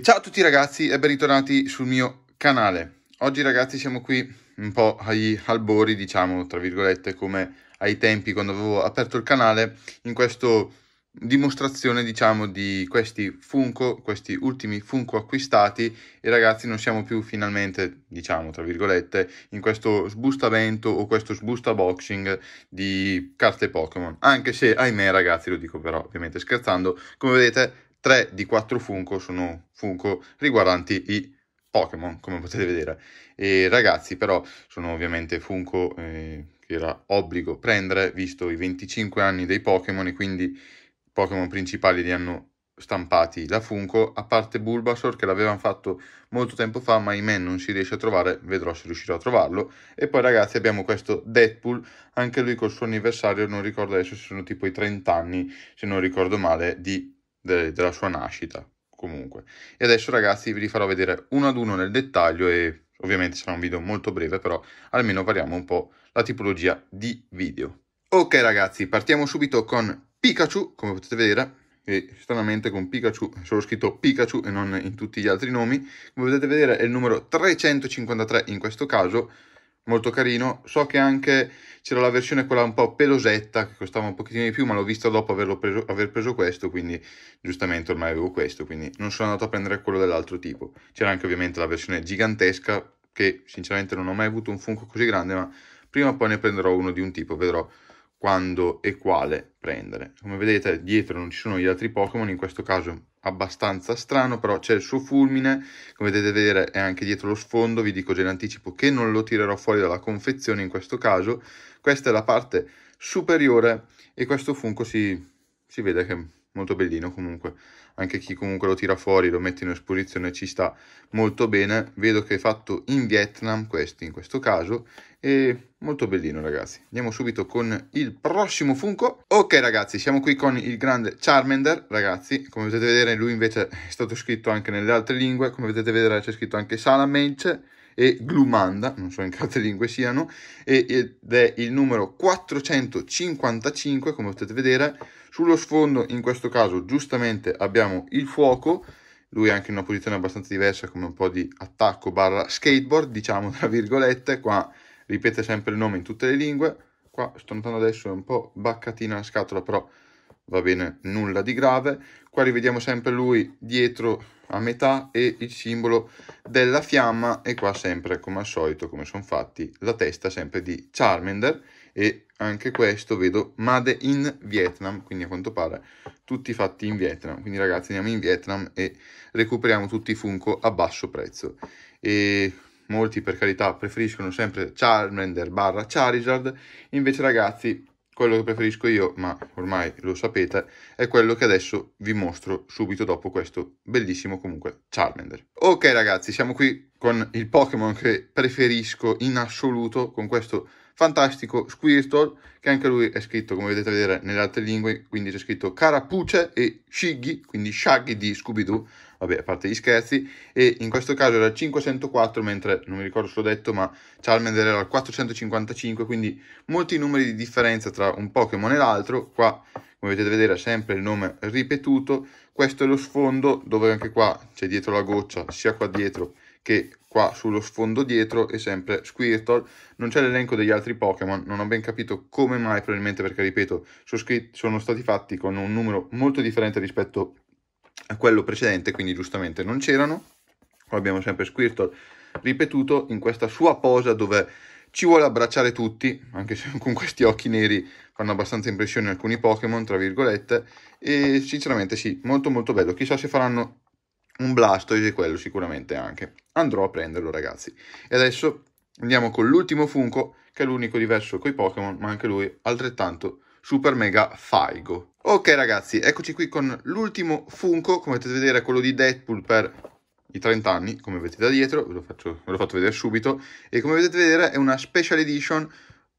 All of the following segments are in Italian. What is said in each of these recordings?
ciao a tutti ragazzi e ben ritornati sul mio canale. Oggi ragazzi siamo qui un po' agli albori, diciamo, tra virgolette, come ai tempi quando avevo aperto il canale, in questa dimostrazione, diciamo, di questi Funko, questi ultimi Funko acquistati e ragazzi non siamo più finalmente, diciamo, tra virgolette, in questo sbustamento o questo sbusta boxing di carte Pokémon. Anche se, ahimè ragazzi, lo dico però ovviamente scherzando, come vedete 3 di 4 Funko sono Funko riguardanti i Pokémon, come potete vedere. E ragazzi, però, sono ovviamente Funko eh, che era obbligo prendere, visto i 25 anni dei Pokémon, e quindi i Pokémon principali li hanno stampati da Funko, a parte Bulbasaur che l'avevano fatto molto tempo fa, ma ahimè non si riesce a trovare, vedrò se riuscirò a trovarlo. E poi ragazzi abbiamo questo Deadpool, anche lui col suo anniversario, non ricordo adesso se sono tipo i 30 anni, se non ricordo male, di de- della sua nascita comunque. E adesso ragazzi vi farò vedere uno ad uno nel dettaglio e ovviamente sarà un video molto breve però almeno variamo un po' la tipologia di video. Ok ragazzi partiamo subito con Pikachu come potete vedere e stranamente con Pikachu è solo scritto Pikachu e non in tutti gli altri nomi come potete vedere è il numero 353 in questo caso molto carino. So che anche c'era la versione quella un po' pelosetta che costava un pochettino di più, ma l'ho vista dopo preso, aver preso questo, quindi giustamente ormai avevo questo, quindi non sono andato a prendere quello dell'altro tipo. C'era anche ovviamente la versione gigantesca che sinceramente non ho mai avuto un Funko così grande, ma prima o poi ne prenderò uno di un tipo, vedrò quando e quale prendere. Come vedete dietro non ci sono gli altri Pokémon, in questo caso abbastanza strano, però c'è il suo fulmine, come potete vedere è anche dietro lo sfondo, vi dico già in anticipo che non lo tirerò fuori dalla confezione in questo caso, questa è la parte superiore e questo funco si, si vede che molto bellino comunque, anche chi comunque lo tira fuori, lo mette in esposizione ci sta molto bene, vedo che è fatto in Vietnam questi in questo caso e molto bellino ragazzi. Andiamo subito con il prossimo Funko. Ok ragazzi, siamo qui con il grande Charmander ragazzi, come potete vedere lui invece è stato scritto anche nelle altre lingue, come potete vedere c'è scritto anche Salamence e Glumanda, non so in che altre lingue siano, ed è il numero 455 come potete vedere. Sullo sfondo in questo caso giustamente abbiamo il fuoco, lui è anche in una posizione abbastanza diversa come un po' di attacco barra skateboard, diciamo tra virgolette, qua ripete sempre il nome in tutte le lingue, qua sto notando adesso è un po' baccatina la scatola però va bene, nulla di grave. Qua rivediamo sempre lui dietro a metà e il simbolo della fiamma e qua sempre come al solito, come sono fatti, la testa sempre di Charmander e anche questo vedo Made in Vietnam, quindi a quanto pare tutti fatti in Vietnam. Quindi ragazzi andiamo in Vietnam e recuperiamo tutti i Funko a basso prezzo. E molti per carità preferiscono sempre Charmander barra Charizard, invece ragazzi quello che preferisco io, ma ormai lo sapete, è quello che adesso vi mostro subito dopo questo bellissimo comunque Charmander. Ok ragazzi, siamo qui con il Pokémon che preferisco in assoluto, con questo fantastico Squirtle, che anche lui è scritto, come vedete vedere, nelle altre lingue, quindi c'è scritto Carapuce e Shiggy, quindi Shaggy di Scooby-Doo, vabbè, a parte gli scherzi, e in questo caso era il 504, mentre, non mi ricordo se l'ho detto, ma Charmander era il 455, quindi molti numeri di differenza tra un Pokémon e l'altro, qua, come potete vedere, è sempre il nome ripetuto, questo è lo sfondo, dove anche qua c'è dietro la goccia, sia qua dietro che qua sullo sfondo dietro è sempre Squirtle, non c'è l'elenco degli altri Pokémon, non ho ben capito come mai, probabilmente perché, ripeto, sono, scritti, sono stati fatti con un numero molto differente rispetto a quello precedente, quindi giustamente non c'erano. Qua abbiamo sempre Squirtle ripetuto in questa sua posa dove ci vuole abbracciare tutti, anche se con questi occhi neri fanno abbastanza impressione alcuni Pokémon, tra virgolette, e sinceramente sì, molto molto bello. Chissà se faranno un Blastoise quello sicuramente anche. Andrò a prenderlo ragazzi. E adesso andiamo con l'ultimo Funko che è l'unico diverso coi Pokémon ma anche lui altrettanto super mega faigo. Ok ragazzi eccoci qui con l'ultimo Funko come potete vedere è quello di Deadpool per i 30 anni come vedete da dietro ve lo, faccio, ve lo faccio vedere subito e come potete vedere è una special edition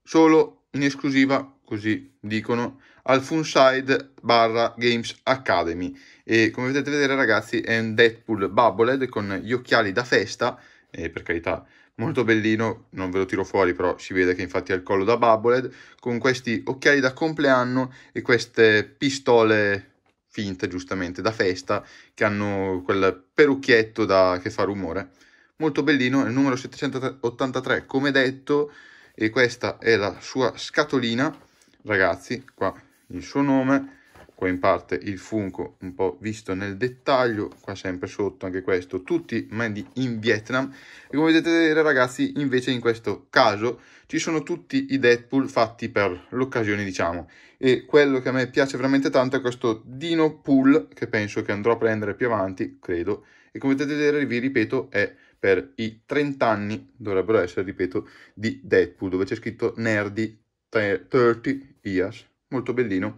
solo in esclusiva, così dicono, al Funside barra Games Academy. E come potete vedere ragazzi è un Deadpool Bubblehead con gli occhiali da festa, e per carità molto bellino, non ve lo tiro fuori però si vede che infatti ha il collo da Bubblehead, con questi occhiali da compleanno e queste pistole finte giustamente da festa che hanno quel perucchietto da, che fa rumore molto bellino, il numero 783 come detto e questa è la sua scatolina ragazzi qua il suo nome qua in parte il funco un po' visto nel dettaglio qua sempre sotto anche questo tutti made in Vietnam e come potete vedere ragazzi invece in questo caso ci sono tutti i Deadpool fatti per l'occasione diciamo e quello che a me piace veramente tanto è questo Dino Pool che penso che andrò a prendere più avanti credo e come potete vedere vi ripeto è per i 30 anni, dovrebbero essere, ripeto, di Deadpool, dove c'è scritto Nerdy 30 Years, molto bellino.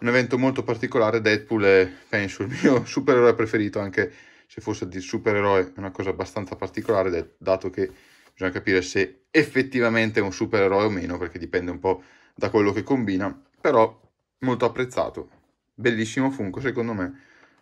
Un evento molto particolare, Deadpool è, penso, il mio supereroe preferito, anche se fosse di supereroe è una cosa abbastanza particolare, dato che bisogna capire se effettivamente è un supereroe o meno, perché dipende un po' da quello che combina, però molto apprezzato, bellissimo Funko secondo me,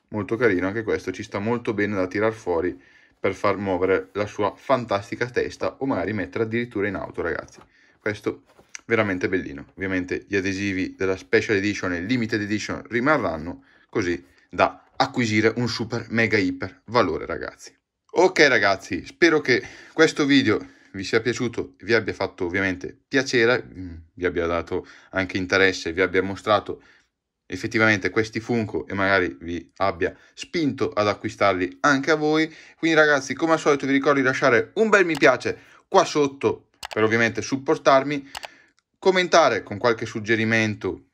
molto carino anche questo, ci sta molto bene da tirar fuori, per far muovere la sua fantastica testa o magari mettere addirittura in auto, ragazzi. Questo veramente bellino. Ovviamente gli adesivi della Special Edition e Limited Edition rimarranno così da acquisire un super mega iper valore, ragazzi. Ok ragazzi, spero che questo video vi sia piaciuto, vi abbia fatto ovviamente piacere, vi abbia dato anche interesse, vi abbia mostrato effettivamente questi Funko e magari vi abbia spinto ad acquistarli anche a voi. Quindi ragazzi, come al solito vi ricordo di lasciare un bel mi piace qua sotto per ovviamente supportarmi, commentare con qualche suggerimento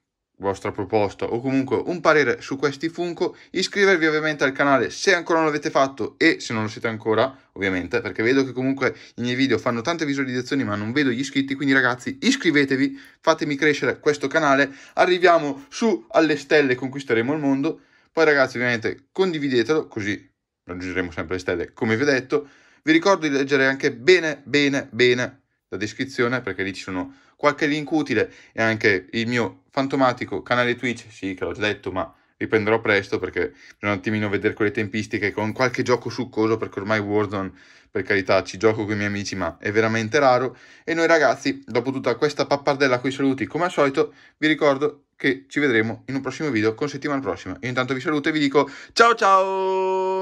vostra proposta o comunque un parere su questi Funko, iscrivervi ovviamente al canale se ancora non l'avete fatto e se non lo siete ancora, ovviamente, perché vedo che comunque i miei video fanno tante visualizzazioni ma non vedo gli iscritti, quindi ragazzi iscrivetevi, fatemi crescere questo canale, arriviamo su alle stelle, conquisteremo il mondo, poi ragazzi ovviamente condividetelo così raggiungeremo sempre le stelle come vi ho detto, vi ricordo di leggere anche bene bene bene la descrizione perché lì ci sono qualche link utile e anche il mio fantomatico canale Twitch, sì che l'ho già detto ma riprenderò presto perché bisogna un attimino vedere quelle tempistiche con qualche gioco succoso perché ormai Warzone per carità ci gioco con i miei amici ma è veramente raro e noi ragazzi dopo tutta questa pappardella con i saluti come al solito vi ricordo che ci vedremo in un prossimo video con settimana prossima io intanto vi saluto e vi dico ciao ciao